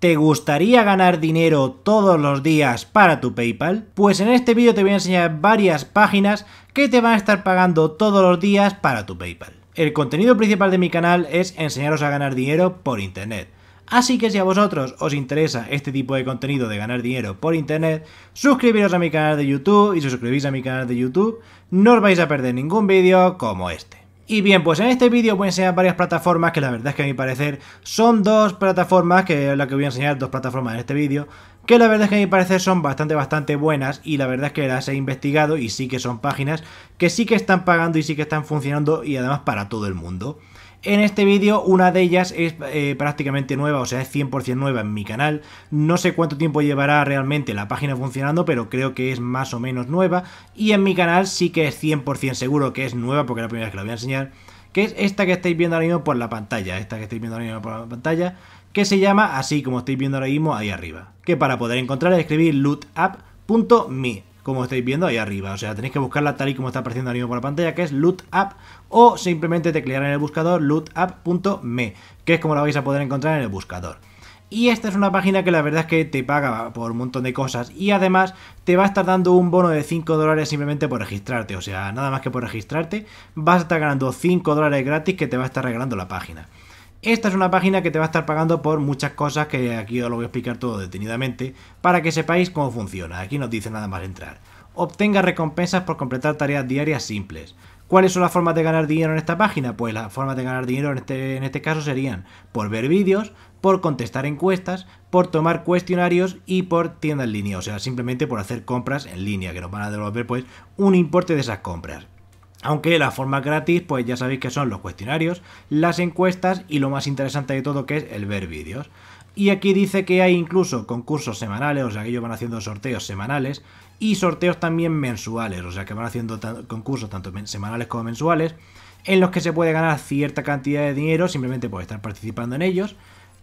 ¿Te gustaría ganar dinero todos los días para tu PayPal? Pues en este vídeo te voy a enseñar varias páginas que te van a estar pagando todos los días para tu PayPal. El contenido principal de mi canal es enseñaros a ganar dinero por Internet. Así que si a vosotros os interesa este tipo de contenido de ganar dinero por Internet, suscribiros a mi canal de YouTube y si suscribís a mi canal de YouTube no os vais a perder ningún vídeo como este. Y bien, pues en este vídeo voy a enseñar varias plataformas que la verdad es que a mi parecer son dos plataformas, que es la que voy a enseñar, dos plataformas en este vídeo, que la verdad es que a mi parecer son bastante, bastante buenas y la verdad es que las he investigado y sí que son páginas que sí que están pagando y sí que están funcionando y además para todo el mundo. En este vídeo una de ellas es eh, prácticamente nueva, o sea, es 100% nueva en mi canal. No sé cuánto tiempo llevará realmente la página funcionando, pero creo que es más o menos nueva. Y en mi canal sí que es 100% seguro que es nueva, porque es la primera vez que la voy a enseñar. Que es esta que estáis viendo ahora mismo por la pantalla, esta que estáis viendo ahora mismo por la pantalla, que se llama así como estáis viendo ahora mismo ahí arriba. Que para poder encontrar escribir lootapp.me como estáis viendo ahí arriba. O sea, tenéis que buscarla tal y como está apareciendo ahora mismo por la pantalla, que es LootApp, o simplemente teclear en el buscador lootapp.me, que es como la vais a poder encontrar en el buscador. Y esta es una página que la verdad es que te paga por un montón de cosas y además te va a estar dando un bono de 5 dólares simplemente por registrarte. O sea, nada más que por registrarte, vas a estar ganando 5 dólares gratis que te va a estar regalando la página. Esta es una página que te va a estar pagando por muchas cosas que aquí os lo voy a explicar todo detenidamente para que sepáis cómo funciona. Aquí nos dice nada más entrar. Obtenga recompensas por completar tareas diarias simples. ¿Cuáles son las formas de ganar dinero en esta página? Pues las formas de ganar dinero este, en este, caso serían por ver vídeos, por contestar encuestas, por tomar cuestionarios y por tienda en línea. O sea, simplemente por hacer compras en línea, que nos van a devolver pues un importe de esas compras. Aunque la forma gratis, pues ya sabéis que son los cuestionarios, las encuestas y lo más interesante de todo que es el ver vídeos. Y aquí dice que hay incluso concursos semanales, o sea que ellos van haciendo sorteos semanales y sorteos también mensuales, o sea que van haciendo concursos tanto semanales como mensuales en los que se puede ganar cierta cantidad de dinero simplemente por estar participando en ellos.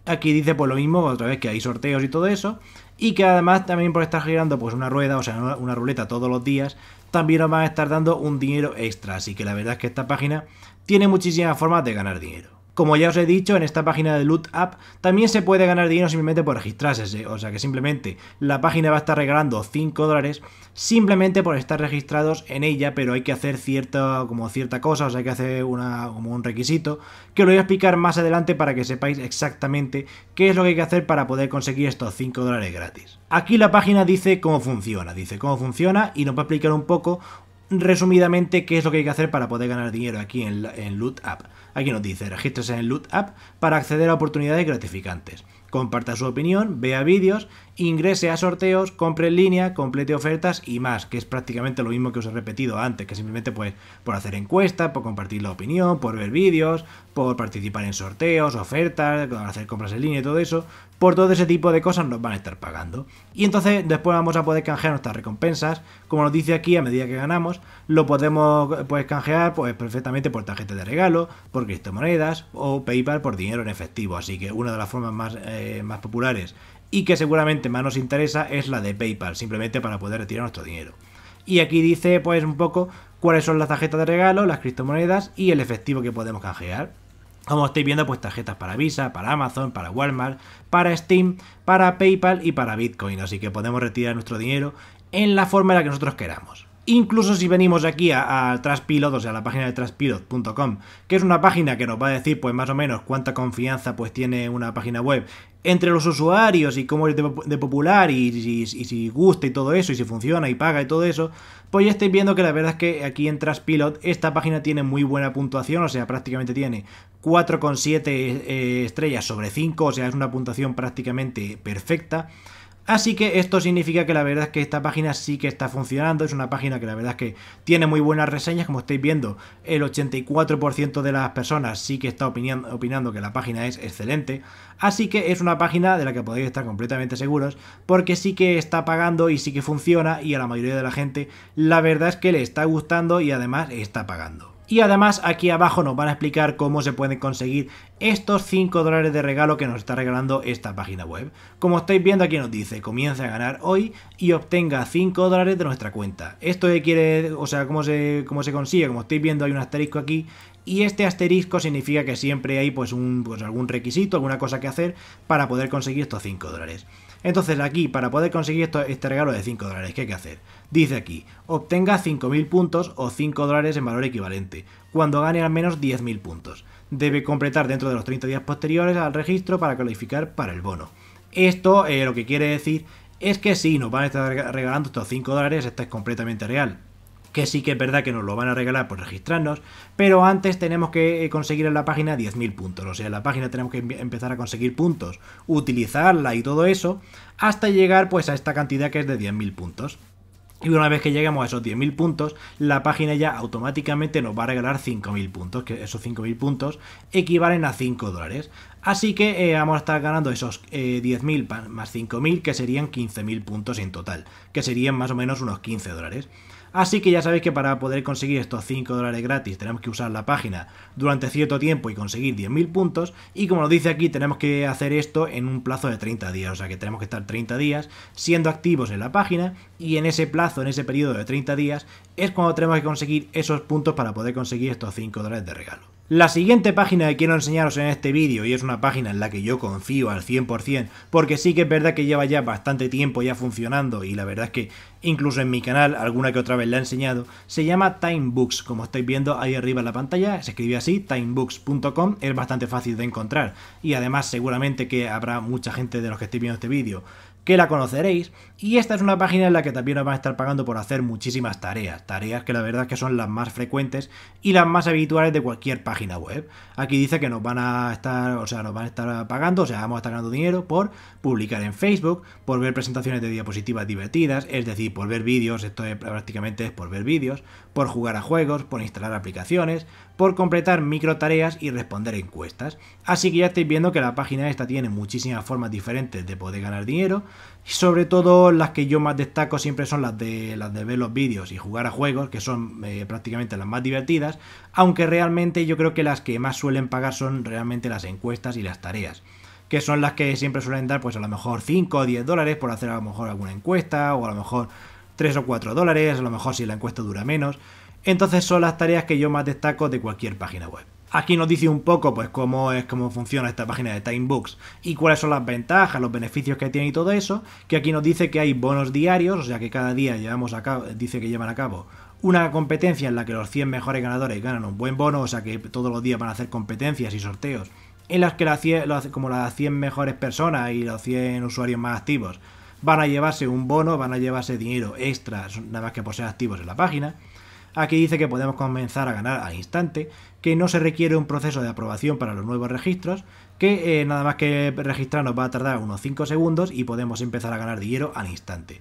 Aquí dice pues lo mismo, otra vez que hay sorteos y todo eso. Y que además también por estar girando pues una rueda, o sea, una, ruleta todos los días, también nos van a estar dando un dinero extra. Así que la verdad es que esta página tiene muchísimas formas de ganar dinero. Como ya os he dicho, en esta página de Loot App también se puede ganar dinero simplemente por registrarse. O sea que simplemente la página va a estar regalando 5 dólares simplemente por estar registrados en ella, pero hay que hacer cierta, como cierta cosa, o sea hay que hacer una, como un requisito, que lo voy a explicar más adelante para que sepáis exactamente qué es lo que hay que hacer para poder conseguir estos 5 dólares gratis. Aquí la página dice cómo funciona, dice cómo funciona y nos va a explicar un poco resumidamente qué es lo que hay que hacer para poder ganar dinero aquí en, Loot App. Aquí nos dice, regístrese en Loot App para acceder a oportunidades gratificantes. Comparta su opinión, vea vídeos ingrese a sorteos, compre en línea, complete ofertas y más, que es prácticamente lo mismo que os he repetido antes, que simplemente pues por hacer encuestas, por compartir la opinión, por ver vídeos, por participar en sorteos, ofertas, hacer compras en línea y todo eso, por todo ese tipo de cosas nos van a estar pagando. Y entonces después vamos a poder canjear nuestras recompensas, como nos dice aquí a medida que ganamos, lo podemos pues canjear pues perfectamente por tarjeta de regalo, por criptomonedas o PayPal por dinero en efectivo, así que una de las formas más, eh, más populares y que seguramente más nos interesa es la de PayPal, simplemente para poder retirar nuestro dinero. Y aquí dice pues un poco cuáles son las tarjetas de regalo, las criptomonedas y el efectivo que podemos canjear. Como estáis viendo, pues tarjetas para Visa, para Amazon, para Walmart, para Steam, para PayPal y para Bitcoin. Así que podemos retirar nuestro dinero en la forma en la que nosotros queramos. Incluso si venimos aquí a, a o sea, a la página de traspilot.com, que es una página que nos va a decir pues más o menos cuánta confianza pues tiene una página web entre los usuarios y cómo es de, popular y, si gusta y todo eso, y si funciona y paga y todo eso, pues ya estáis viendo que la verdad es que aquí en Traspilot esta página tiene muy buena puntuación, o sea, prácticamente tiene 4,7 eh, estrellas sobre 5, o sea, es una puntuación prácticamente perfecta. Así que esto significa que la verdad es que esta página sí que está funcionando, es una página que la verdad es que tiene muy buenas reseñas, como estáis viendo, el 84% de las personas sí que está opinando, opinando que la página es excelente, así que es una página de la que podéis estar completamente seguros, porque sí que está pagando y sí que funciona y a la mayoría de la gente la verdad es que le está gustando y además está pagando. Y además aquí abajo nos van a explicar cómo se pueden conseguir estos 5 dólares de regalo que nos está regalando esta página web. Como estáis viendo aquí nos dice, comienza a ganar hoy y obtenga 5 dólares de nuestra cuenta. Esto quiere, o sea, cómo se, cómo se consigue, como estáis viendo hay un asterisco aquí y este asterisco significa que siempre hay pues, un, pues algún requisito, alguna cosa que hacer para poder conseguir estos 5 dólares. Entonces aquí, para poder conseguir esto, este regalo de 5 dólares, ¿qué hay que hacer? Dice aquí, obtenga 5.000 puntos o 5 dólares en valor equivalente, cuando gane al menos 10.000 puntos. Debe completar dentro de los 30 días posteriores al registro para calificar para el bono. Esto eh, lo que quiere decir es que si nos van a estar regalando estos 5 dólares, esto es completamente real que sí que es verdad que nos lo van a regalar por registrarnos, pero antes tenemos que eh, conseguir en la página 10.000 puntos, o sea, en la página tenemos que empezar a conseguir puntos, utilizarla y todo eso, hasta llegar pues a esta cantidad que es de 10.000 puntos. Y una vez que lleguemos a esos 10.000 puntos, la página ya automáticamente nos va a regalar 5.000 puntos, que esos 5.000 puntos equivalen a 5 dólares. Así que eh, vamos a estar ganando esos 10.000 eh, más 5.000, que serían 15.000 puntos en total, que serían más o menos unos 15 dólares. Así que ya sabéis que para poder conseguir estos 5 dólares gratis tenemos que usar la página durante cierto tiempo y conseguir 10.000 puntos. Y como lo dice aquí, tenemos que hacer esto en un plazo de 30 días. O sea que tenemos que estar 30 días siendo activos en la página y en ese plazo, en ese periodo de 30 días, es cuando tenemos que conseguir esos puntos para poder conseguir estos 5 dólares de regalo. La siguiente página que quiero enseñaros en este vídeo, y es una página en la que yo confío al 100%, porque sí que es verdad que lleva ya bastante tiempo ya funcionando, y la verdad es que incluso en mi canal alguna que otra vez la he enseñado, se llama Timebooks, como estáis viendo ahí arriba en la pantalla, se escribe así, timebooks.com, es bastante fácil de encontrar, y además seguramente que habrá mucha gente de los que estéis viendo este vídeo que la conoceréis. Y esta es una página en la que también nos van a estar pagando por hacer muchísimas tareas, tareas que la verdad es que son las más frecuentes y las más habituales de cualquier página web. Aquí dice que nos van a estar, o sea, nos van a estar pagando, o sea, vamos a estar ganando dinero por publicar en Facebook, por ver presentaciones de diapositivas divertidas, es decir, por ver vídeos, esto prácticamente es por ver vídeos, por jugar a juegos, por instalar aplicaciones, por completar micro tareas y responder encuestas. Así que ya estáis viendo que la página esta tiene muchísimas formas diferentes de poder ganar dinero. Y sobre todo las que yo más destaco siempre son las de, las de ver los vídeos y jugar a juegos, que son eh, prácticamente las más divertidas. Aunque realmente yo creo que las que más suelen pagar son realmente las encuestas y las tareas que son las que siempre suelen dar, pues a lo mejor 5 o 10 dólares por hacer a lo mejor alguna encuesta, o a lo mejor 3 o 4 dólares, a lo mejor si la encuesta dura menos. Entonces son las tareas que yo más destaco de cualquier página web. Aquí nos dice un poco pues cómo es cómo funciona esta página de Timebooks y cuáles son las ventajas, los beneficios que tiene y todo eso, que aquí nos dice que hay bonos diarios, o sea que cada día llevamos a cabo, dice que llevan a cabo una competencia en la que los 100 mejores ganadores ganan un buen bono, o sea que todos los días van a hacer competencias y sorteos en las que las como las 100 mejores personas y los 100 usuarios más activos van a llevarse un bono, van a llevarse dinero extra, nada más que por ser activos en la página. Aquí dice que podemos comenzar a ganar al instante, que no se requiere un proceso de aprobación para los nuevos registros, que eh, nada más que registrarnos va a tardar unos 5 segundos y podemos empezar a ganar dinero al instante.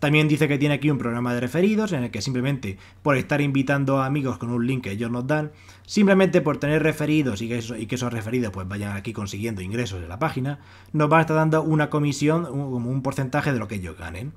También dice que tiene aquí un programa de referidos en el que simplemente por estar invitando a amigos con un link que ellos nos dan, simplemente por tener referidos y que, esos referidos pues vayan aquí consiguiendo ingresos de la página, nos van a estar dando una comisión, un, un porcentaje de lo que ellos ganen.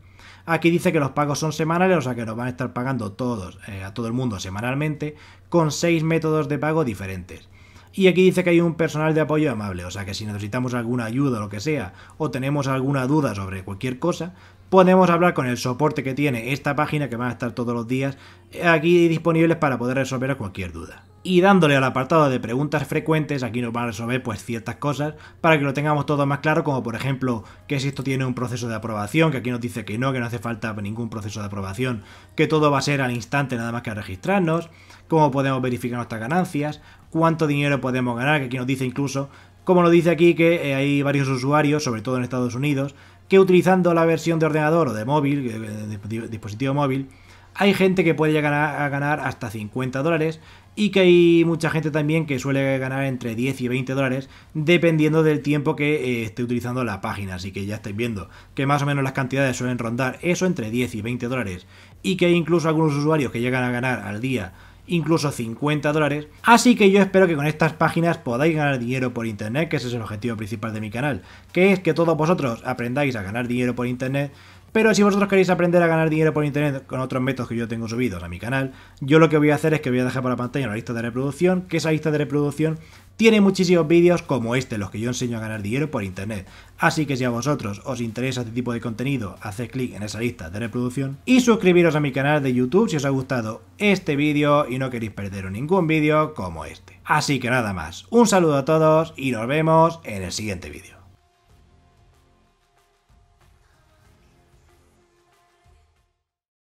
Aquí dice que los pagos son semanales, o sea que nos van a estar pagando todos, eh, a todo el mundo semanalmente, con seis métodos de pago diferentes. Y aquí dice que hay un personal de apoyo amable, o sea que si necesitamos alguna ayuda o lo que sea, o tenemos alguna duda sobre cualquier cosa, podemos hablar con el soporte que tiene esta página, que van a estar todos los días aquí disponibles para poder resolver cualquier duda y dándole al apartado de preguntas frecuentes, aquí nos van a resolver pues ciertas cosas para que lo tengamos todo más claro, como por ejemplo que si esto tiene un proceso de aprobación, que aquí nos dice que no, que no hace falta ningún proceso de aprobación, que todo va a ser al instante nada más que registrarnos, cómo podemos verificar nuestras ganancias, cuánto dinero podemos ganar, que aquí nos dice incluso, como nos dice aquí que eh, hay varios usuarios, sobre todo en Estados Unidos, que utilizando la versión de ordenador o de móvil, eh, de dispositivo móvil, hay gente que puede llegar a, ganar hasta 50 dólares y que hay mucha gente también que suele ganar entre 10 y 20 dólares dependiendo del tiempo que eh, esté utilizando la página, así que ya estáis viendo que más o menos las cantidades suelen rondar eso entre 10 y 20 dólares y que hay incluso algunos usuarios que llegan a ganar al día incluso 50 dólares. Así que yo espero que con estas páginas podáis ganar dinero por internet, que ese es el objetivo principal de mi canal, que es que todos vosotros aprendáis a ganar dinero por internet pero si vosotros queréis aprender a ganar dinero por internet con otros métodos que yo tengo subidos a mi canal, yo lo que voy a hacer es que voy a dejar por la pantalla una lista de reproducción, que esa lista de reproducción tiene muchísimos vídeos como este, los que yo enseño a ganar dinero por internet. Así que si a vosotros os interesa este tipo de contenido, haced clic en esa lista de reproducción y suscribiros a mi canal de YouTube si os ha gustado este vídeo y no queréis perderos ningún vídeo como este. Así que nada más, un saludo a todos y nos vemos en el siguiente vídeo.